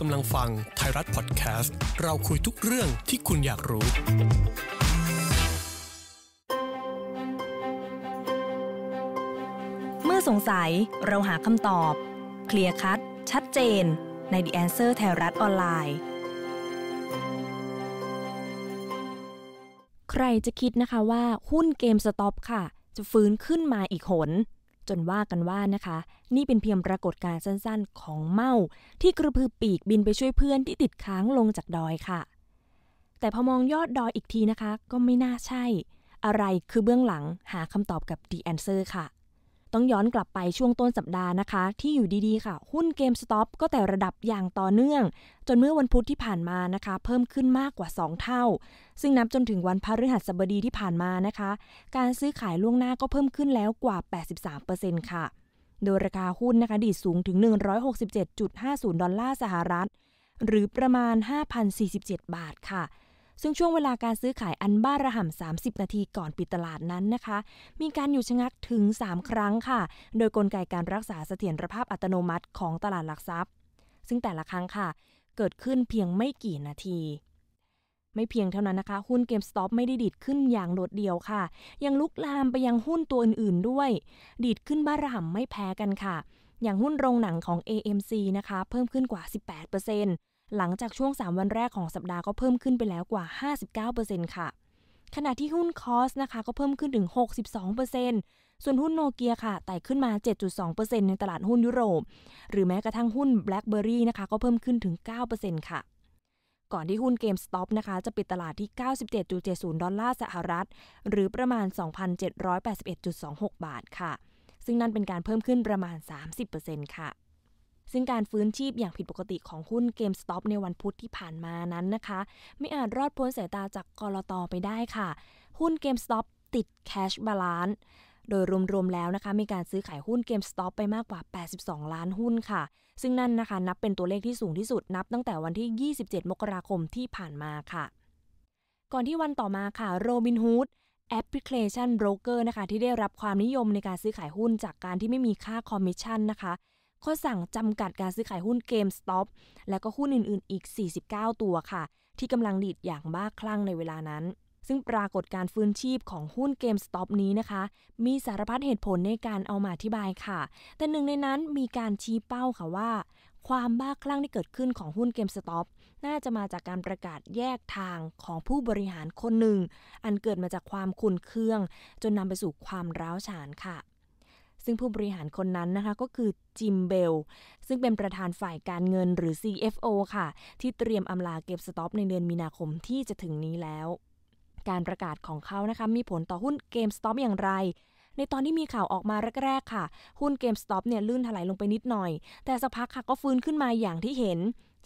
กำลังฟัง ไทยรัฐพอดแคสต์ เราคุยทุกเรื่องที่คุณอยากรู้ เมื่อสงสัยเราหาคำตอบ เคลียร์คัดชัดเจนใน The Answer ไทยรัฐออนไลน์ ใครจะคิดนะคะว่า หุ้นเกมสต็อปค่ะ จะฟื้นขึ้นมาอีกหนจนว่ากันว่านะคะ นี่เป็นเพียงปรากฏการณ์สั้นๆ ของเมาที่กระพือปีกบินไปช่วยเพื่อนที่ติดค้างลงจากดอยค่ะ แต่พอมองยอดดอยอีกทีนะคะก็ไม่น่าใช่ อะไรคือเบื้องหลังหาคำตอบกับดีแอนเซอร์ค่ะต้องย้อนกลับไปช่วงต้นสัปดาห์นะคะ ที่อยู่ดีๆค่ะ หุ้นเกมสต็อปก็แต่ระดับอย่างต่อเนื่อง จนเมื่อวันพุธที่ผ่านมานะคะ เพิ่มขึ้นมากกว่า 2 เท่า ซึ่งนับจนถึงวันพฤหัสบดีที่ผ่านมานะคะ การซื้อขายล่วงหน้าก็เพิ่มขึ้นแล้วกว่า 83%ค่ะโดยราคาหุ้นนะคะดีดสูงถึง 167.50 ดอลลาร์สหรัฐ หรือประมาณ5,047 บาทค่ะซึ่งช่วงเวลาการซื้อขายอันบ้าระห่ำ30 นาทีก่อนปิดตลาดนั้นนะคะ มีการหยุดชะงักถึง 3 ครั้งค่ะ โดยกลไกการรักษาเสถียรภาพอัตโนมัติของตลาดหลักทรัพย์ ซึ่งแต่ละครั้งค่ะ เกิดขึ้นเพียงไม่กี่นาที ไม่เพียงเท่านั้นนะคะ หุ้นเกมสต็อปไม่ได้ดีดขึ้นอย่างโดดเดี่ยวค่ะ ยังลุกลามไปยังหุ้นตัวอื่นๆด้วย ดีดขึ้นบ้าระห่ำไม่แพ้กันค่ะ อย่างหุ้นโรงหนังของ AMC นะคะ เพิ่มขึ้นกว่า18%เหลังจากช่วง 3 วันแรกของสัปดาห์ก็เพิ่มขึ้นไปแล้วกว่า 59%ค่ะขณะที่หุ้นคอสนะคะก็เพิ่มขึ้นถึง 62%ส่วนหุ้นโนเกียค่ะไต่ขึ้นมา 7.2%ในตลาดหุ้นยุโรปหรือแม้กระทั่งหุ้น BlackBerry นะคะก็เพิ่มขึ้นถึง9%ค่ะก่อนที่หุ้นเกมสต็อปนะคะจะปิดตลาดที่ 97.70ดอลลาร์สหรัฐ หรือประมาณ 2,781.26 บาทค่ะ ซึ่งนั่นเป็นการเพิ่มขึ้นประมาณ30%ค่ะซึ่งการฟื้นชีพอย่างผิดปกติของหุ้นเกมสต็อปในวันพุธที่ผ่านมานั้นนะคะ ไม่อาจรอดพ้นสายตาจากกรอตอไปได้ค่ะ หุ้นเกมสต็อปติดแคชบาลานซ์โดยรวมๆแล้วนะคะ มีการซื้อขายหุ้นเกมสต็อปไปมากกว่า 82 ล้านหุ้นค่ะ ซึ่งนั่นนะคะนับเป็นตัวเลขที่สูงที่สุดนับตั้งแต่วันที่ 27 มกราคมที่ผ่านมาค่ะ ก่อนที่วันต่อมาค่ะโรบินฮูดแอปพลิเคชันโบรกเกอร์นะคะที่ได้รับความนิยมในการซื้อขายหุ้นจากการที่ไม่มีค่าคอมมิชชั่นนะคะข้อสั่งจำกัดการซื้อขายหุ้น GameStop และก็หุ้นอื่น ๆอีก 49 ตัวค่ะ ที่กำลังดีดอย่างบ้าคลั่งในเวลานั้น ซึ่งปรากฏการฟื้นชีพของหุ้น GameStop นี้นะคะมีสารพัดเหตุผลในการเอามาอธิบายค่ะ แต่หนึ่งในนั้นมีการชี้เป้าค่ะว่า ความบ้าคลั่งที่เกิดขึ้นของหุ้น GameStop น่าจะมาจากการประกาศแยกทางของผู้บริหารคนหนึ่ง อันเกิดมาจากความขุนเคือง จนนำไปสู่ความร้าวฉานค่ะซึ่งผู้บริหารคนนั้นนะคะก็คือจิมเบลซึ่งเป็นประธานฝ่ายการเงินหรือ CFO ค่ะ ที่เตรียมอำลาเก็บสต็อปในเดือนมีนาคมที่จะถึงนี้แล้ว การประกาศของเขานะคะมีผลต่อหุ้นเกมสต็อปอย่างไร ในตอนที่มีข่าวออกมาแรก ๆ ค่ะ หุ้นเกมสต็อปเนี่ยลื่นถลายลงไปนิดหน่อย แต่สักพักค่ะก็ฟื้นขึ้นมาอย่างที่เห็น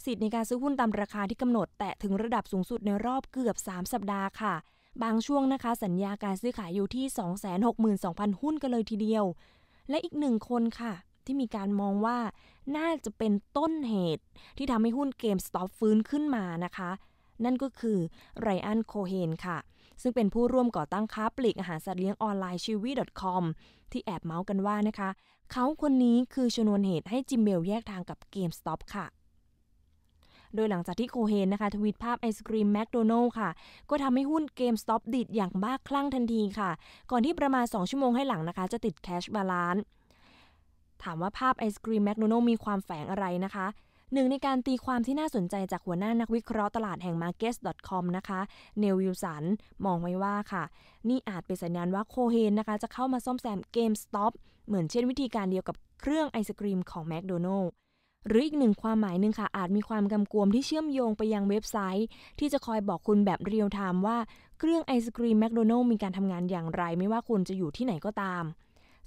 สิทธิ์ในการซื้อหุ้นตามราคาที่กำหนดแตะถึงระดับสูงสุดในรอบเกือบ 3 สัปดาห์ค่ะ บางช่วงนะคะ สัญญาการซื้อขายอยู่ที่ 262,000 หุ้นกันเลยทีเดียวและอีกหนึ่งคนค่ะที่มีการมองว่าน่าจะเป็นต้นเหตุที่ทำให้หุ้นเกมสต็อปฟื้นขึ้นมานะคะ นั่นก็คือไรอันโคเฮนค่ะ ซึ่งเป็นผู้ร่วมก่อตั้งค้าปลีกอาหารสัตว์เลี้ยงออนไลน์ชิวี .com ที่แอบเมาส์กันว่านะคะ เขาคนนี้คือชนวนเหตุให้จิมเบลแยกทางกับเกมสต็อปค่ะโดยหลังจากที่โคเฮนนะคะทวีตภาพไอศกรีมแมคโดนัลล์ค่ะก็ทำให้หุ้นเกมสต็อปดิดอย่างบ้าคลั่งทันทีค่ะ ก่อนที่ประมาณ 2 ชั่วโมงให้หลังนะคะ จะติดแคชบาลานซ์ถามว่าภาพไอศกรีมแมคโดนัลล์มีความแฝงอะไรนะคะหนึ่งในการตีความที่น่าสนใจจากหัวหน้านักวิเคราะห์ตลาดแห่ง Markets.com นะคะเนลวิลสันมองไว้ว่าค่ะนี่อาจเป็นสัญญาณว่าโคเฮนนะคะจะเข้ามาซ่อมแซมเกมสต็อปเหมือนเช่นวิธีการเดียวกับเครื่องไอศกรีมของแมคโดนัลล์หรืออีกหนึ่งความหมายหนึ่งค่ะ อาจมีความกำกวมที่เชื่อมโยงไปยังเว็บไซต์ ที่จะคอยบอกคุณแบบเรียลไทม์ว่าเครื่องไอศกรีมแมคโดนัลล์มีการทำงานอย่างไรไม่ว่าคุณจะอยู่ที่ไหนก็ตาม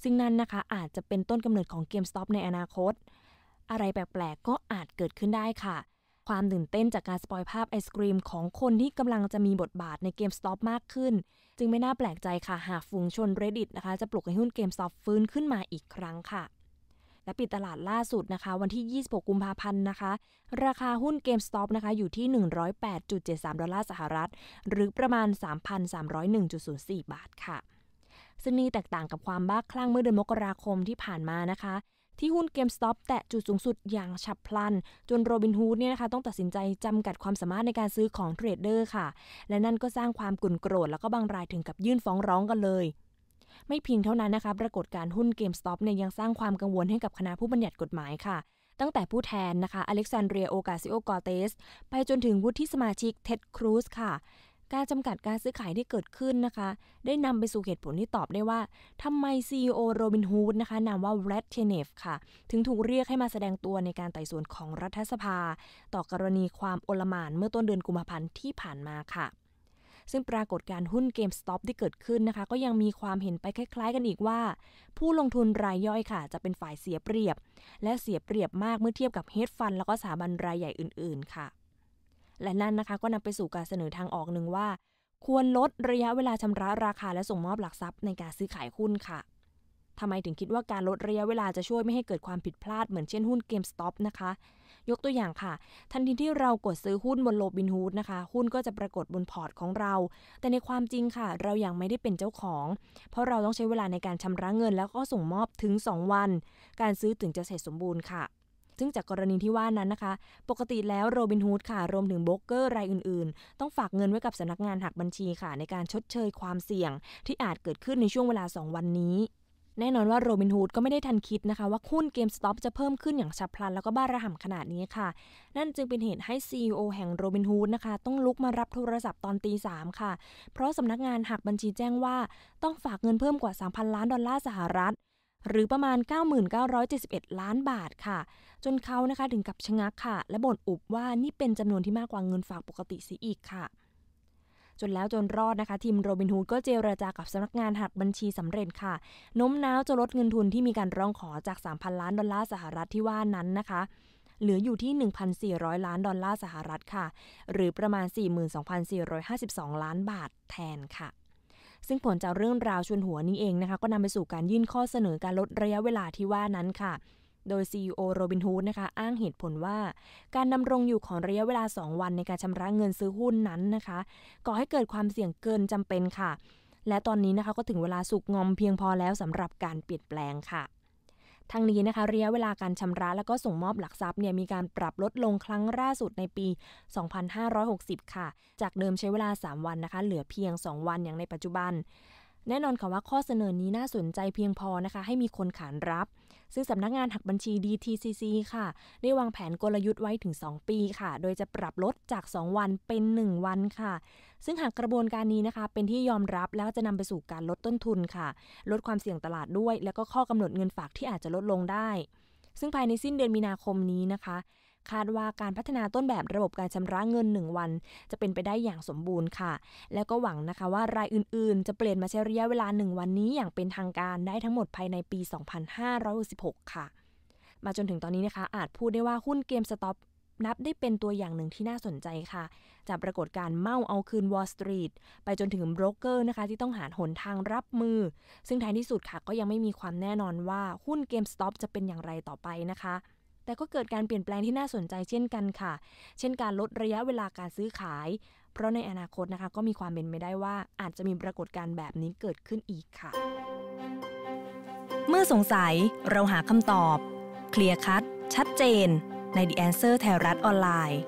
ซึ่งนั่นนะคะอาจจะเป็นต้นกำเนิดของเกมสต็อปในอนาคต อะไรแปลกๆ ก็อาจเกิดขึ้นได้ค่ะ ความตื่นเต้นจากการสปอยภาพไอศกรีมของคนที่กำลังจะมีบทบาทในเกมสต็อปมากขึ้นจึงไม่น่าแปลกใจค่ะหากฝูงชน Reddit นะคะจะปลุกให้หุ้นเกมสต็อปฟื้นขึ้นมาอีกครั้งค่ะและปิดตลาดล่าสุดนะคะวันที่ 26 กุมภาพันธ์นะคะราคาหุ้นเกมสต็อปนะคะอยู่ที่ 108.73 ดอลลาร์สหรัฐ หรือประมาณ 3,301.04 บาทค่ะซึ่งนี่แตกต่างกับความบ้าคลั่งเมื่อเดือนมกราคมที่ผ่านมานะคะ ที่หุ้นเกมสต็อปแตะจุดสูงสุดอย่างฉับพลัน จนโรบินฮูดเนี่ยนะคะต้องตัดสินใจจำกัดความสามารถในการซื้อของเทรดเดอร์ค่ะและนั่นก็สร้างความกุนโกรธแล้วก็บางรายถึงกับยื่นฟ้องร้องกันเลยไม่เพียงเท่านั้นนะคะ ปรากฏการหุ้นเกมสต็อปเนี่ยยังสร้างความกังวลให้กับคณะผู้บัญญัติกฎหมายค่ะ ตั้งแต่ผู้แทนนะคะ อเล็กซานเดรีย โอกาซิโอ กอเตส ไปจนถึงวุฒิสมาชิก เท็ด ครูซค่ะ การจำกัดการซื้อขายที่เกิดขึ้นนะคะ ได้นำไปสู่เหตุผลที่ตอบได้ว่า ทำไม CEO โรบินฮูดนะคะ นามว่าแรดเทเนฟค่ะ ถึงถูกเรียกให้มาแสดงตัวในการไต่สวนของรัฐสภา ต่อกรณีความโอลมานเมื่อต้นเดือนกุมภาพันธ์ที่ผ่านมาค่ะซึ่งปรากฏการหุ้นเกมสต็อปที่เกิดขึ้นนะคะ ก็ยังมีความเห็นไปคล้ายๆกันอีกว่า ผู้ลงทุนรายย่อยค่ะ จะเป็นฝ่ายเสียเปรียบ และเสียเปรียบมากเมื่อเทียบกับเฮดฟันแล้วก็สถาบันรายใหญ่อื่นๆ ค่ะและนั่นนะคะก็นำไปสู่การเสนอทางออกหนึ่งว่า ควรลดระยะเวลาชำระราคาและส่งมอบหลักทรัพย์ในการซื้อขายหุ้นค่ะทำไมถึงคิดว่าการลดระยะเวลาจะช่วยไม่ให้เกิดความผิดพลาดเหมือนเช่นหุ้นเกมสต็อปนะคะยกตัวอย่างค่ะ ทันทีที่เรากดซื้อหุ้นบนโลบินฮูดนะคะ หุ้นก็จะปรากฏบนพอร์ตของเรา แต่ในความจริงค่ะ เรายังไม่ได้เป็นเจ้าของ เพราะเราต้องใช้เวลาในการชำระเงินแล้วก็ส่งมอบถึง 2 วัน การซื้อถึงจะเสร็จสมบูรณ์ค่ะ ซึ่งจากกรณีที่ว่านั้นนะคะ ปกติแล้วโรบินฮูดค่ะ รวมถึงบล็อกเกอร์รายอื่นๆ ต้องฝากเงินไว้กับสำนักงานหักบัญชีค่ะ ในการชดเชยความเสี่ยง ที่อาจเกิดขึ้นในช่วงเวลา 2 วันนี้แน่นอนว่าโรบินฮูดก็ไม่ได้ทันคิดนะคะว่าหุ้นเกมสต็อปจะเพิ่มขึ้นอย่างฉับพลันแล้วก็บ้าระห่ำขนาดนี้ค่ะ นั่นจึงเป็นเหตุให้ CEO แห่งโรบินฮูดนะคะต้องลุกมารับโทรศัพท์ตอนตีสามค่ะ เพราะสำนักงานหักบัญชีแจ้งว่าต้องฝากเงินเพิ่มกว่า 3,000 ล้านดอลลาร์สหรัฐ หรือประมาณ 9,971 ล้านบาทค่ะ จนเขานะคะถึงกับชะงักค่ะ และบ่นอุบว่านี่เป็นจำนวนที่มากกว่าเงินฝากปกติเสียอีกค่ะจนแล้วจนรอดนะคะ ทีมโรบินฮูดก็เจรจากับสำนักงานหักบัญชีสำเร็จค่ะน้มน้าวจะลดเงินทุนที่มีการร้องขอจาก 3,000 ล้านดอลลาร์สหรัฐที่ว่านั้นนะคะเหลืออยู่ที่ 1,400 ล้านดอลลาร์สหรัฐค่ะ หรือประมาณ 42,452 ล้านบาทแทนค่ะ ซึ่งผลจากเรื่องราวชวนหัวนี้เองนะคะ ก็นำไปสู่การยื่นข้อเสนอการลดระยะเวลาที่ว่านั้นค่ะโดย CEO โรบินฮูดนะคะอ้างเหตุผลว่าการดำรงอยู่ของระยะเวลา 2 วันในการชำระเงินซื้อหุ้นนั้นนะคะก่อให้เกิดความเสี่ยงเกินจำเป็นค่ะ และตอนนี้นะคะก็ถึงเวลาสุกงอมเพียงพอแล้วสำหรับการเปลี่ยนแปลงค่ะ ทั้งนี้นะคะระยะเวลาการชำระและก็ส่งมอบหลักทรัพย์เนี่ยมีการปรับลดลงครั้งล่าสุดในปี 2560 ค่ะ จากเดิมใช้เวลา 3 วันนะคะ เหลือเพียง 2 วันอย่างในปัจจุบัน แน่นอนค่ะว่าข้อเสนอนี้น่าสนใจเพียงพอนะคะ ให้มีคนขานรับซึ่งสำนักงานหักบัญชี DTCC ค่ะ ได้วางแผนกลยุทธ์ไว้ถึง 2 ปีค่ะ โดยจะปรับลดจาก 2 วันเป็น 1 วันค่ะ ซึ่งหากกระบวนการนี้นะคะ เป็นที่ยอมรับแล้วจะนำไปสู่การลดต้นทุนค่ะ ลดความเสี่ยงตลาดด้วย แล้วก็ข้อกำหนดเงินฝากที่อาจจะลดลงได้ ซึ่งภายในสิ้นเดือนมีนาคมนี้นะคะคาดว่าการพัฒนาต้นแบบระบบการชำระเงิน 1 วันจะเป็นไปได้อย่างสมบูรณ์ค่ะ แล้วก็หวังนะคะว่ารายอื่นๆ จะเปลี่ยนมาใช้ระยะเวลา 1 วันนี้อย่างเป็นทางการได้ทั้งหมดภายในปี 2566ค่ะ มาจนถึงตอนนี้นะคะ อาจพูดได้ว่าหุ้นเกมสต็อปนับได้เป็นตัวอย่างหนึ่งที่น่าสนใจค่ะจากปรากฏการเมาเอาคืนวอลสตรีทไปจนถึงโบรกเกอร์นะคะ ที่ต้องหาหนทางรับมือ ซึ่งท้ายที่สุดค่ะ ก็ยังไม่มีความแน่นอนว่าหุ้นเกมสต็อปจะเป็นอย่างไรต่อไปนะคะแต่ก็เกิดการเปลี่ยนแปลงที่น่าสนใจเช่นกันค่ะ เช่นการลดระยะเวลาการซื้อขาย เพราะในอนาคตนะคะก็มีความเป็นไปได้ว่าอาจจะมีปรากฏการณ์แบบนี้เกิดขึ้นอีกค่ะ เมื่อสงสัยเราหาคำตอบเคลียร์คัดชัดเจน ใน The Answer ไทยรัฐออนไลน์